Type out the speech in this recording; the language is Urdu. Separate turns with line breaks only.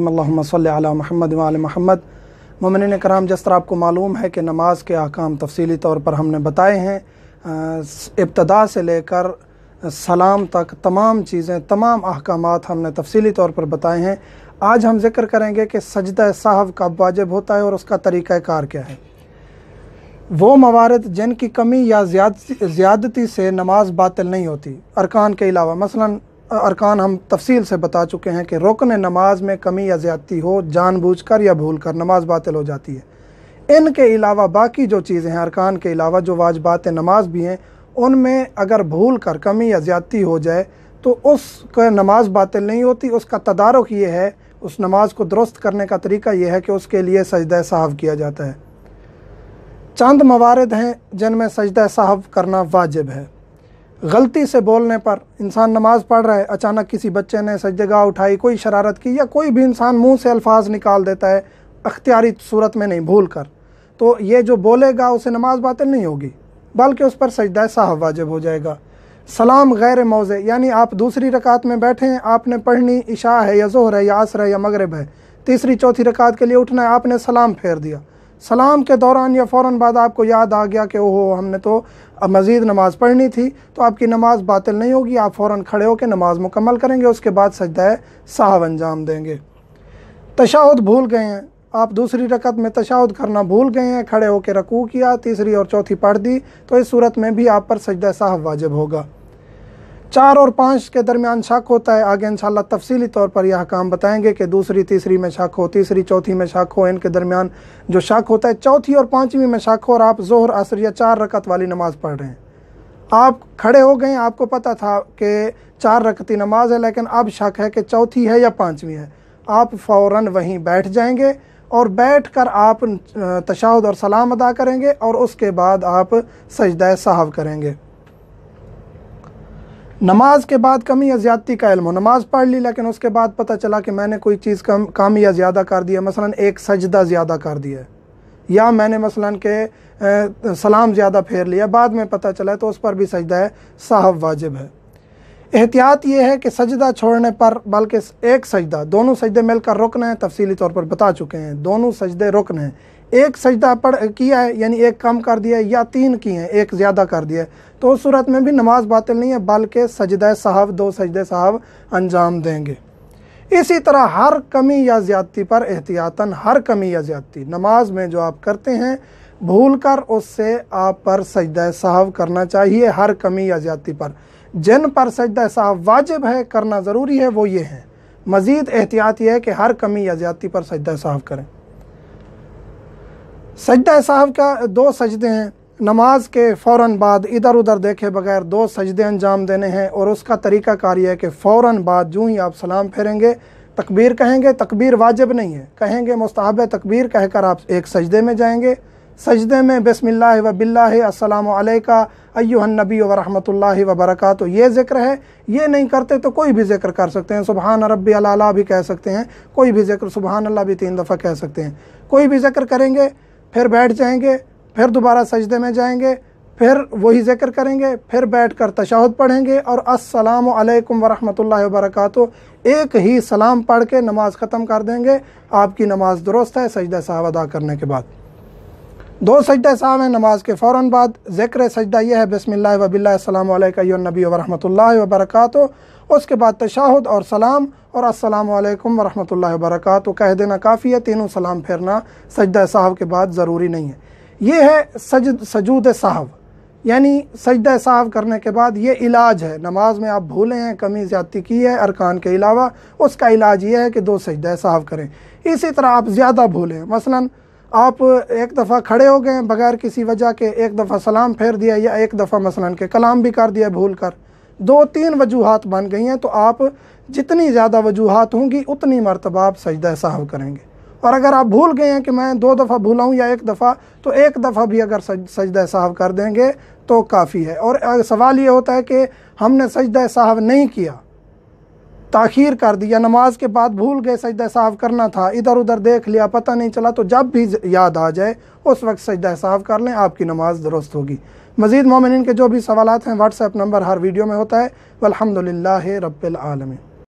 اللہم صلی علی محمد و علی محمد مومنین کرام جس طرح آپ کو معلوم ہے کہ نماز کے احکام تفصیلی طور پر ہم نے بتائے ہیں ابتدا سے لے کر سلام تک تمام چیزیں تمام احکامات ہم نے تفصیلی طور پر بتائے ہیں آج ہم ذکر کریں گے کہ سجدہ صاحب کا واجب ہوتا ہے اور اس کا طریقہ کار کیا ہے وہ موارد جن کی کمی یا زیادتی سے نماز باطل نہیں ہوتی ارکان کے علاوہ مثلاً ارکان ہم تفصیل سے بتا چکے ہیں کہ رکن نماز میں کمی یا زیادتی ہو جان بوجھ کر یا بھول کر نماز باطل ہو جاتی ہے ان کے علاوہ باقی جو چیزیں ہیں ارکان کے علاوہ جو واجبات نماز بھی ہیں ان میں اگر بھول کر کمی یا زیادتی ہو جائے تو اس کا نماز باطل نہیں ہوتی اس کا تدارک یہ ہے اس نماز کو درست کرنے کا طریقہ یہ ہے کہ اس کے لیے سجدہ صاحب کیا جاتا ہے چند موارد ہیں جن میں سجدہ صاحب کرنا واجب ہے غلطی سے بولنے پر انسان نماز پڑھ رہا ہے اچانک کسی بچے نے سجدگاہ اٹھائی کوئی شرارت کی یا کوئی بھی انسان منہ سے الفاظ نکال دیتا ہے اختیاری صورت میں نہیں بھول کر تو یہ جو بولے گا اسے نماز باطل نہیں ہوگی بلکہ اس پر سجدہ صاحب واجب ہو جائے گا سلام غیر موضع یعنی آپ دوسری رکعت میں بیٹھے ہیں آپ نے پڑھنی عشاء ہے یا ظہر ہے یا عصر ہے یا مغرب ہے تیسری چوتھی رکعت کے لیے اٹھنا ہے آپ نے سلام پھیر دیا سلام کے دوران یا فوراً بعد آپ کو یاد آ گیا کہ اوہو ہم نے تو مزید نماز پڑھنی تھی تو آپ کی نماز باطل نہیں ہوگی آپ فوراً کھڑے ہو کے نماز مکمل کریں گے اس کے بعد سجدہ صاحب انجام دیں گے تشاہد بھول گئے ہیں آپ دوسری رکعت میں تشاہد کرنا بھول گئے ہیں کھڑے ہو کے رکوع کیا تیسری اور چوتھی پڑھ دی تو اس صورت میں بھی آپ پر سجدہ صاحب واجب ہوگا چار اور پانچ کے درمیان شک ہوتا ہے آگے انشاءاللہ تفصیلی طور پر یہ حکام بتائیں گے کہ دوسری تیسری میں شک ہو تیسری چوتھی میں شک ہو ان کے درمیان جو شک ہوتا ہے چوتھی اور پانچویں میں شک ہو اور آپ زہر اثر یا چار رکعت والی نماز پڑھ رہے ہیں آپ کھڑے ہو گئے آپ کو پتہ تھا کہ چار رکتی نماز ہے لیکن اب شک ہے کہ چوتھی ہے یا پانچویں ہے آپ فوراً وہیں بیٹھ جائیں گے اور بیٹھ کر آپ تشاہد اور سلام ادا کریں گے اور اس کے بعد آپ سجدہ صحاب کریں گے نماز کے بعد کمی یا زیادتی کا علم ہو نماز پڑھ لی لیکن اس کے بعد پتہ چلا کہ میں نے کوئی چیز کم یا زیادہ کر دیا مثلا ایک سجدہ زیادہ کر دیا یا میں نے مثلا کہ سلام زیادہ پھیر لیا بعد میں پتہ چلا تو اس پر بھی سجدہ ہے صاحب واجب ہے احتیاط یہ ہے کہ سجدہ چھوڑنے پر بلکہ ایک سجدہ دونوں سجدے مل کر رکن ہیں تفصیلی طور پر بتا چکے ہیں دونوں سجدے رکن ہیں ایک سجدہ پڑھ کیا ہے یعنی ایک کم کر دیا ہے یا تین کی ہیں ایک زیادہ کر دیا ہے تو اس صورت میں بھی نماز باطل نہیں ہے بلکہ سجدہ صاحب دو سجدہ صاحب انجام دیں گے اسی طرح ہر کمی یا زیادتی پر احتیاطاً ہر کمی یا زیادتی نماز میں جو آپ کرتے ہیں بھول کر اس سے آپ پر سجدہ صاحب کرنا چاہیے ہر کمی یا زیادتی پر جن پر سجدہ صاحب واجب ہے کرنا ضروری ہے وہ یہ ہیں مزید احتیاط یہ ہے کہ ہر کمی یا زیادتی پر سجدہ صاحب کریں سجدہ صاحب کا دو سجدے ہیں نماز کے فوراً بعد ادھر ادھر دیکھے بغیر دو سجدے انجام دینے ہیں اور اس کا طریقہ کار یہ ہے کہ فوراً بعد جو آپ سلام پھیریں گے تکبیر کہیں گے تکبیر واجب نہیں ہے کہیں گے مستحب تکبیر کہہ کر آپ ایک سجدے میں جائیں گے سجدے میں بسم اللہ و بلّہ السلام علیکہ ایوہ ایو و رحمۃ اللہ وبرکاتہ یہ ذکر ہے یہ نہیں کرتے تو کوئی بھی ذکر کر سکتے ہیں سبحان ربی اللہ بھی کہہ سکتے ہیں کوئی بھی ذکر سبحان اللہ بھی تین دفعہ کہہ سکتے ہیں کوئی بھی ذکر کریں گے پھر بیٹھ جائیں گے پھر دوبارہ سجدے میں جائیں گے پھر وہی ذکر کریں گے پھر بیٹھ کر تشاہد پڑھیں گے اور السلام علیکم ورحمت اللہ وبرکاتہ ایک ہی سلام پڑھ کے نماز ختم کر دیں گے آپ کی نماز درست ہے سجدہ صاحب ادا کرنے کے بعد دو سجدہ صاحب ہیں نماز کے فوراً بعد ذکر سجدہ یہ ہے بسم اللہ وب اللہ السلام علیکم نبی ورحمۃ اللہ وبرکاتہ اس کے بعد تشاہد اور سلام اور السلام علیکم ورحمۃ اللہ وبرکاتہ کہہ دینا کافی ہے تینوں سلام پھیرنا سجدہ صاحب کے بعد ضروری نہیں ہے یہ ہے سجد سجود صاحب یعنی سجدہ صاحب کرنے کے بعد یہ علاج ہے نماز میں آپ بھولے ہیں کمی زیادتی کی ہے ارکان کے علاوہ اس کا علاج یہ ہے کہ دو سجدہ صاحب کریں اسی طرح آپ زیادہ بھولیں مثلا آپ ایک دفعہ کھڑے ہو گئے بغیر کسی وجہ کے ایک دفعہ سلام پھیر دیا یا ایک دفعہ مثلا کہ کلام بھی کر دیا بھول کر دو تین وجوہات بن گئی ہیں تو آپ جتنی زیادہ وجوہات ہوں گی اتنی مرتبہ آپ سجدہ صاحب کریں گے اور اگر آپ بھول گئے ہیں کہ میں دو دفعہ بھولا ہوں یا ایک دفعہ تو ایک دفعہ بھی اگر سجدہ صاحب کر دیں گے تو کافی ہے اور سوال یہ ہوتا ہے کہ ہم نے سجدہ صاحب نہیں کیا تاخیر کر دیا نماز کے بعد بھول گئے سجدہ صاف کرنا تھا ادھر ادھر دیکھ لیا پتہ نہیں چلا تو جب بھی یاد آ جائے اس وقت سجدہ صاف کر لیں آپ کی نماز درست ہوگی مزید مومنین کے جو بھی سوالات ہیں واٹس ایپ نمبر ہر ویڈیو میں ہوتا ہے والحمدللہ رب العالمین